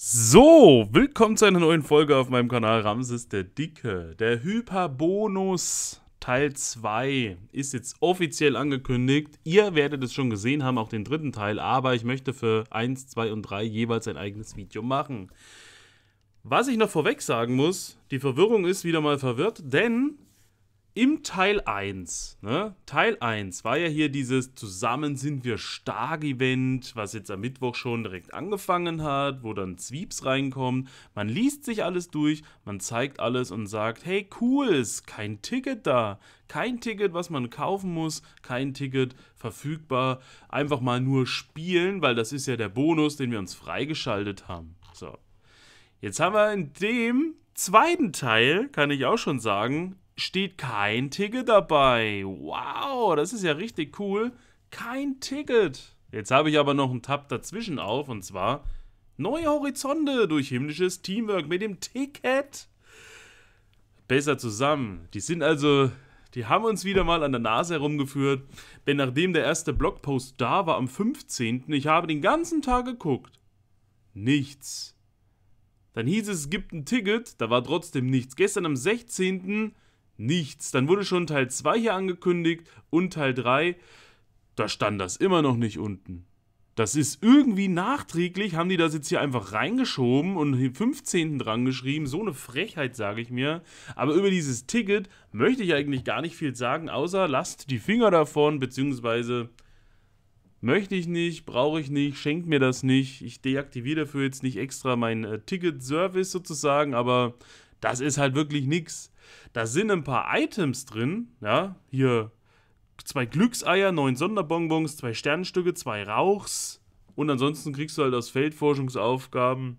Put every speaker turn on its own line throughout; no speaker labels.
So, willkommen zu einer neuen Folge auf meinem Kanal Ramses der Dicke. Der Hyperbonus Teil 2 ist jetzt offiziell angekündigt. Ihr werdet es schon gesehen haben, auch den dritten Teil, aber ich möchte für 1, 2 und 3 jeweils ein eigenes Video machen. Was ich noch vorweg sagen muss, die Verwirrung ist wieder mal verwirrt, denn im Teil 1, ne? Teil 1 war ja hier dieses Zusammen sind wir stark Event, was jetzt am Mittwoch schon direkt angefangen hat, wo dann Zwiebs reinkommt. Man liest sich alles durch, man zeigt alles und sagt, hey cool, ist kein Ticket da, kein Ticket, was man kaufen muss, kein Ticket verfügbar, einfach mal nur spielen, weil das ist ja der Bonus, den wir uns freigeschaltet haben. So. Jetzt haben wir in dem zweiten Teil, kann ich auch schon sagen, steht kein Ticket dabei. Wow, das ist ja richtig cool. Kein Ticket. Jetzt habe ich aber noch einen Tab dazwischen auf und zwar Neue Horizonte durch himmlisches Teamwork mit dem Ticket. Besser zusammen. Die sind also, die haben uns wieder mal an der Nase herumgeführt. Denn nachdem der erste Blogpost da war am 15., ich habe den ganzen Tag geguckt. Nichts. Dann hieß es, es gibt ein Ticket, da war trotzdem nichts. Gestern am 16 nichts. Dann wurde schon Teil 2 hier angekündigt und Teil 3. Da stand das immer noch nicht unten. Das ist irgendwie nachträglich, haben die das jetzt hier einfach reingeschoben und den 15. dran geschrieben. So eine Frechheit, sage ich mir. Aber über dieses Ticket möchte ich eigentlich gar nicht viel sagen, außer lasst die Finger davon, beziehungsweise möchte ich nicht, brauche ich nicht, schenkt mir das nicht. Ich deaktiviere dafür jetzt nicht extra mein äh, Ticket-Service sozusagen, aber das ist halt wirklich nix. Da sind ein paar Items drin, ja, hier zwei Glückseier, neun Sonderbonbons, zwei Sternstücke, zwei Rauchs und ansonsten kriegst du halt aus Feldforschungsaufgaben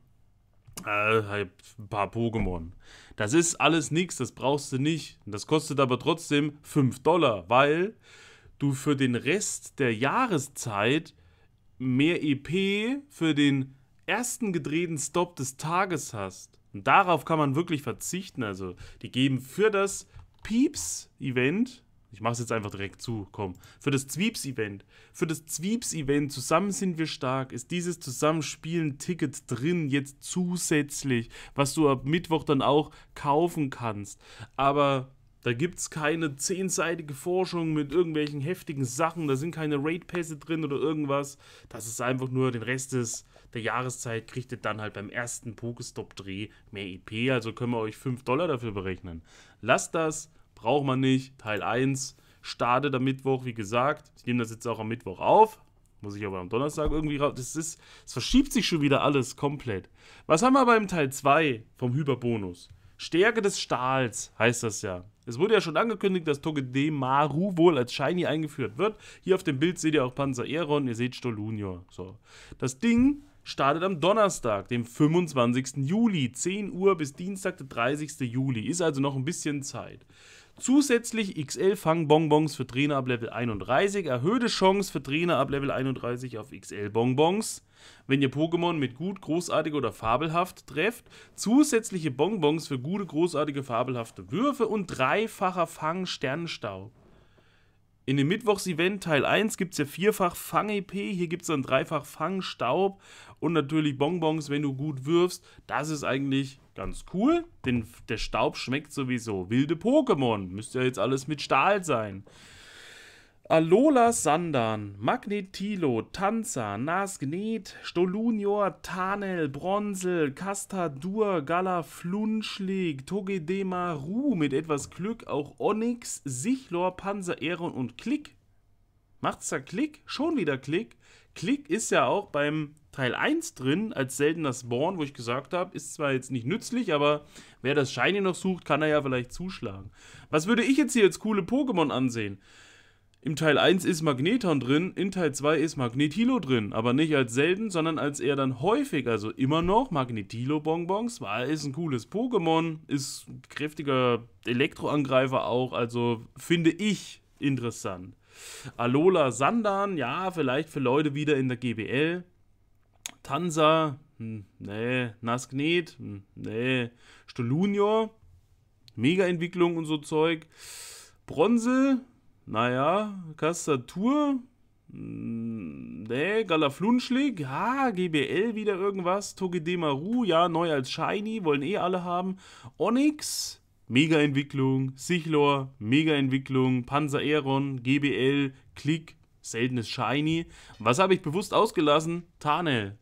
äh, halt ein paar Pokémon. Das ist alles nix, das brauchst du nicht. Das kostet aber trotzdem 5 Dollar, weil du für den Rest der Jahreszeit mehr EP für den ersten gedrehten Stop des Tages hast. Und darauf kann man wirklich verzichten. Also, die geben für das Pieps-Event, ich mache es jetzt einfach direkt zu, komm, für das Zwiebs-Event, für das Zwiebs-Event, zusammen sind wir stark, ist dieses Zusammenspielen-Ticket drin, jetzt zusätzlich, was du ab Mittwoch dann auch kaufen kannst. Aber da gibt es keine zehnseitige Forschung mit irgendwelchen heftigen Sachen. Da sind keine Raid-Pässe drin oder irgendwas. Das ist einfach nur den Rest des, der Jahreszeit kriegt ihr dann halt beim ersten Pokestop-Dreh mehr EP. Also können wir euch 5 Dollar dafür berechnen. Lasst das. Braucht man nicht. Teil 1 startet am Mittwoch, wie gesagt. Ich nehme das jetzt auch am Mittwoch auf. Muss ich aber am Donnerstag irgendwie raus. Das ist, es verschiebt sich schon wieder alles komplett. Was haben wir beim Teil 2 vom Hyperbonus? Stärke des Stahls heißt das ja. Es wurde ja schon angekündigt, dass Togedemaru wohl als Shiny eingeführt wird. Hier auf dem Bild seht ihr auch Panzer Aeron, ihr seht Stolunio. So. Das Ding startet am Donnerstag, dem 25. Juli, 10 Uhr bis Dienstag, der 30. Juli. Ist also noch ein bisschen Zeit. Zusätzlich XL Fangbonbons für Trainer ab Level 31, erhöhte Chance für Trainer ab Level 31 auf XL Bonbons. Wenn ihr Pokémon mit gut, großartig oder fabelhaft trefft, zusätzliche Bonbons für gute, großartige, fabelhafte Würfe und dreifacher Fang Sternenstaub. In dem Mittwochs-Event Teil 1 gibt es ja vierfach Fang-EP, hier gibt es dann dreifach Fangstaub und natürlich Bonbons, wenn du gut wirfst. Das ist eigentlich ganz cool, denn der Staub schmeckt sowieso. Wilde Pokémon, müsste ja jetzt alles mit Stahl sein. Alola Sandan, Magnetilo, Tanza, Nasgnet, Stolunior, Tanel, Bronzel, Castadur, Gala, Flunschlig, Togedema, Ru, mit etwas Glück auch Onyx, Sichlor, Panzer, Ehren und Klick. Macht's da Klick? Schon wieder Klick. Klick ist ja auch beim Teil 1 drin als seltener Spawn, wo ich gesagt habe, ist zwar jetzt nicht nützlich, aber wer das Shiny noch sucht, kann er ja vielleicht zuschlagen. Was würde ich jetzt hier als coole Pokémon ansehen? Im Teil 1 ist Magneton drin, in Teil 2 ist Magnetilo drin, aber nicht als selten, sondern als eher dann häufig, also immer noch Magnetilo-Bonbons, War ist ein cooles Pokémon, ist ein kräftiger Elektroangreifer auch, also finde ich interessant. Alola Sandan, ja, vielleicht für Leute wieder in der GBL. Tansa, hm, nee, Nasknet, hm, nee, Stolunior, Mega-Entwicklung und so Zeug. Bronze, naja, Kastatur. Hm, nee, Galaflunschlig. Ja, GBL wieder irgendwas. Togedemaru, ja, neu als Shiny. Wollen eh alle haben. Onyx, Mega-Entwicklung. Sichlor, Mega-Entwicklung. Panzer Aeron. GBL, Klick, seltenes Shiny. Was habe ich bewusst ausgelassen? Tarnel.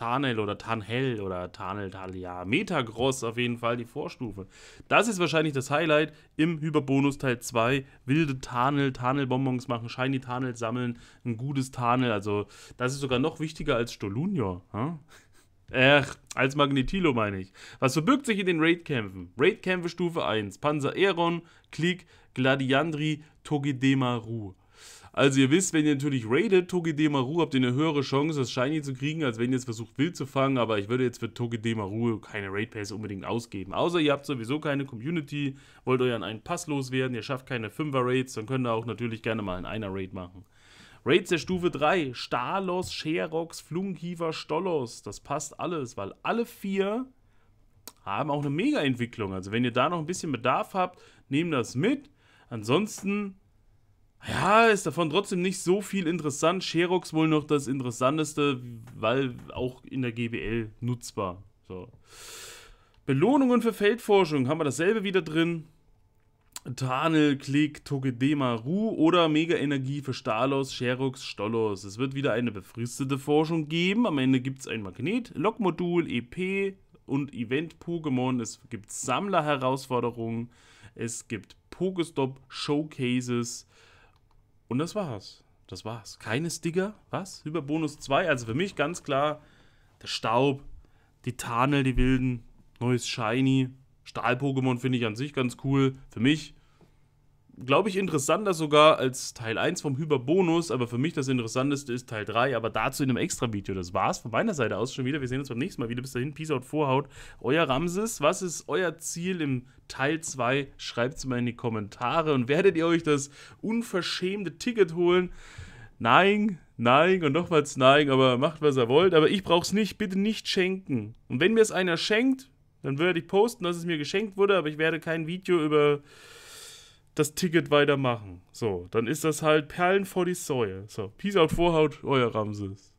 Tarnel oder Tarnhell oder Tarnel, Talia. Metagross auf jeden Fall die Vorstufe. Das ist wahrscheinlich das Highlight im Hyperbonus Teil 2. Wilde Tarnel, Tarnelbonbons machen, Shiny Tarnel sammeln, ein gutes Tarnel. Also, das ist sogar noch wichtiger als Stolunior. Hm? Äh, als Magnetilo meine ich. Was verbirgt sich in den Raidkämpfen? Raidkämpfe Stufe 1. Panzer Aeron, Klick, Gladiandri, Togedemaru. Also ihr wisst, wenn ihr natürlich raidet, Togedemaru, habt ihr eine höhere Chance, das Shiny zu kriegen, als wenn ihr es versucht, Wild zu fangen. Aber ich würde jetzt für Togedemaru keine Raid Pässe unbedingt ausgeben. Außer ihr habt sowieso keine Community, wollt euren einen Pass loswerden, ihr schafft keine 5er Raids, dann könnt ihr auch natürlich gerne mal in einer Raid machen. Raids der Stufe 3, Stalos, Sherox, Flunkiefer, Stolos, das passt alles, weil alle vier haben auch eine Mega-Entwicklung. Also wenn ihr da noch ein bisschen Bedarf habt, nehmt das mit. Ansonsten ja, ist davon trotzdem nicht so viel interessant. Sherox wohl noch das Interessanteste, weil auch in der GBL nutzbar. So. Belohnungen für Feldforschung haben wir dasselbe wieder drin. Tarnel, Klick, Togedema, Ru oder Mega-Energie für Stalos, Sherox, Stolos. Es wird wieder eine befristete Forschung geben. Am Ende gibt es ein Magnet, Lokmodul, EP und Event-Pokémon. Es gibt Sammler-Herausforderungen. Es gibt Pokestop-Showcases. Und das war's. Das war's. Keine Sticker. Was? Über Bonus 2. Also für mich ganz klar der Staub, die Tarnel, die Wilden, neues Shiny. Stahl-Pokémon finde ich an sich ganz cool. Für mich glaube ich, interessanter sogar als Teil 1 vom Hyperbonus, aber für mich das Interessanteste ist Teil 3, aber dazu in einem Extra-Video. Das war's von meiner Seite aus schon wieder. Wir sehen uns beim nächsten Mal wieder. Bis dahin, Peace out, Vorhaut. Euer Ramses, was ist euer Ziel im Teil 2? Schreibt es mal in die Kommentare und werdet ihr euch das unverschämte Ticket holen? Nein, nein und nochmals nein, aber macht, was ihr wollt. Aber ich brauch's nicht, bitte nicht schenken. Und wenn mir es einer schenkt, dann würde ich posten, dass es mir geschenkt wurde, aber ich werde kein Video über das Ticket weitermachen. So, dann ist das halt Perlen vor die Säue. So, Peace out, Vorhaut, euer Ramses.